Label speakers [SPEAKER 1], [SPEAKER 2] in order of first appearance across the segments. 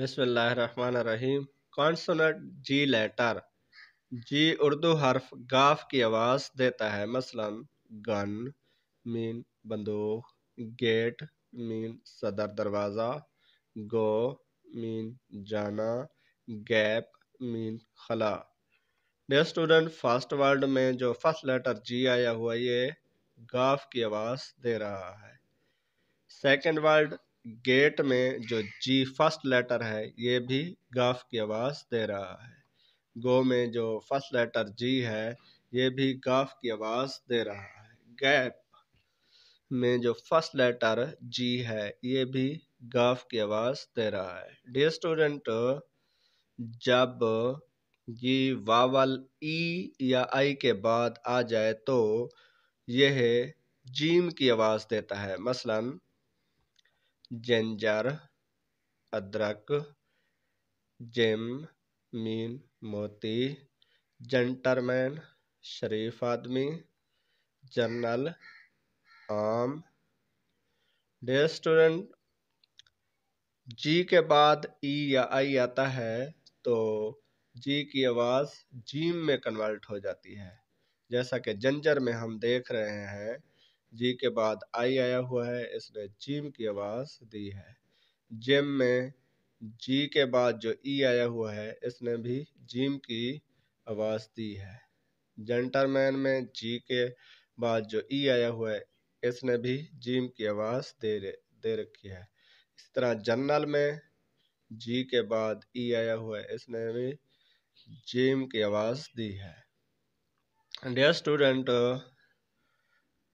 [SPEAKER 1] बसमीम कॉन्सोनट जी लेटर जी उर्दू हर्फ गाफ की आवाज़ देता है मसलन गन मीन बंदूक गेट मीन सदर दरवाज़ा गो मीन जाना गैप मीन खला डे स्टूडेंट फर्स्ट वर्ड में जो फर्स्ट लेटर जी आया हुआ ये गाफ की आवाज़ दे रहा है सेकंड वर्ड गेट में जो जी फर्स्ट लेटर है ये भी गाफ की आवाज़ दे रहा है गो में जो फर्स्ट लेटर जी है ये भी गाफ की आवाज़ दे रहा है गैप में जो फर्स्ट लेटर जी है ये भी गाफ की आवाज़ दे रहा है डियर स्टूडेंट जब ये वावल ई e या आई के बाद आ जाए तो यह जीम की आवाज़ देता है मसलन जिंजर अदरक मीन मोती जेंटरमैन शरीफ आदमी जनरल आम रेस्टोरेंट जी के बाद ई e या आई आता है तो जी की आवाज़ जीम में कन्वर्ट हो जाती है जैसा कि जंजर में हम देख रहे हैं जी के बाद आई आया हुआ है इसने जिम की आवाज़ दी है जिम में जी के बाद जो ई आया हुआ है इसने भी जिम की आवाज़ दी है जेंटलमैन में जी के बाद जो ई आया हुआ है इसने भी जिम की आवाज़ दे दे रखी है इस तरह जनरल में जी के बाद ई आया हुआ है इसने भी जिम की आवाज़ दी है डियर स्टूडेंट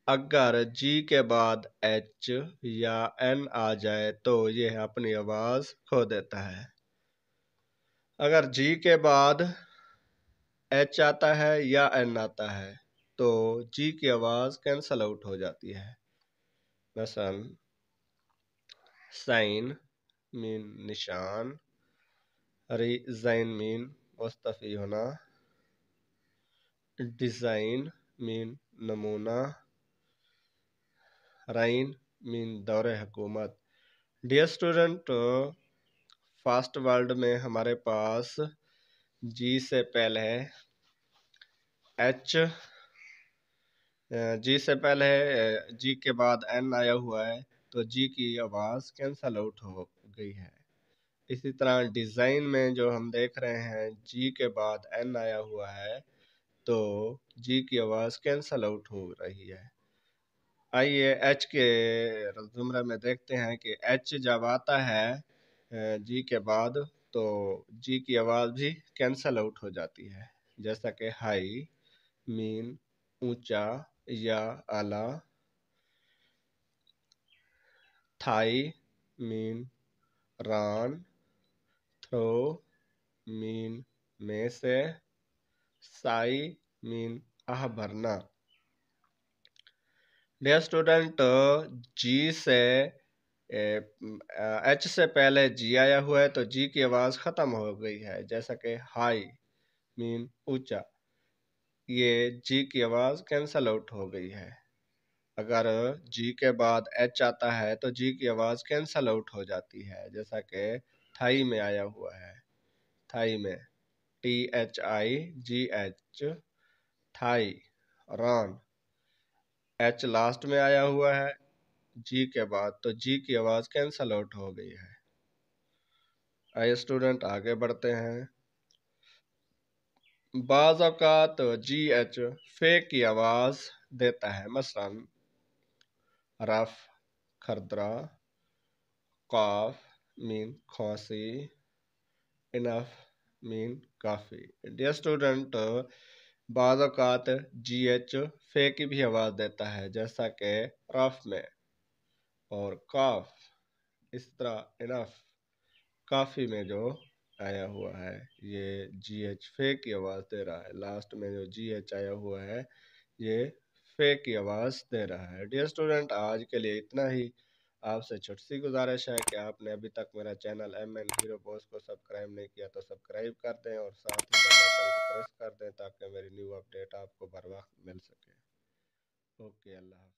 [SPEAKER 1] अगर जी के बाद एच या एन आ जाए तो यह अपनी आवाज़ खो देता है अगर जी के बाद एच आता है या एन आता है तो जी की आवाज़ कैंसल आउट हो जाती है मसल साइन मीन निशान री जैन मीन मुस्तफ़ी होना डिज़ाइन मीन नमूना राइन मीन दौर हकूमत डियर स्टूडेंट फास्ट वर्ल्ड में हमारे पास जी से पहले एच जी से पहले जी के बाद एन आया हुआ है तो जी की आवाज़ कैंसल आउट हो गई है इसी तरह डिज़ाइन में जो हम देख रहे हैं जी के बाद एन आया हुआ है तो जी की आवाज़ कैंसल आउट हो रही है आइए एच के रजुमरा में देखते हैं कि एच जब आता है जी के बाद तो जी की आवाज़ भी कैंसल आउट हो जाती है जैसा कि हाई मीन ऊंचा या आला थाई मीन रान थ्रो मीन में से साई मीन आह भरना डियर स्टूडेंट जी से एच uh, से पहले जी आया हुआ है तो जी की आवाज़ ख़त्म हो गई है जैसा कि हाई मीन ऊंचा ये जी की आवाज़ कैंसल आउट हो गई है अगर जी के बाद एच आता है तो जी की आवाज़ कैंसल आउट हो जाती है जैसा कि थाई में आया हुआ है थाई में T H I G H thigh रॉन एच लास्ट में आया हुआ है जी के बाद तो जी की आवाज़ कैंसल आउट हो गई है आइए स्टूडेंट आगे बढ़ते हैं बाज़ अवकात जी एच फे की आवाज़ देता है मसलन रफ खरदरा काफ मीन खांसी इनफ मीन काफ़ी डियर स्टूडेंट बाज़ात जी एच फे की भी आवाज़ देता है जैसा कि रफ में और काफ इस तरह इनफ काफ़ी में जो आया हुआ है ये जी एच फे की आवाज़ दे रहा है लास्ट में जो जी एच आया हुआ है ये फे की आवाज़ दे रहा है डियर स्टूडेंट आज के लिए इतना ही आपसे छोटी सी गुजारिश है कि आपने अभी तक मेरा channel M N hero boss को सब्सक्राइब नहीं किया तो सब्सक्राइब कर दें और साथ ही प्रेस कर दें ताकि मेरी न्यू अपडेट आपको बर वक्त मिल सके ओके अल्लाह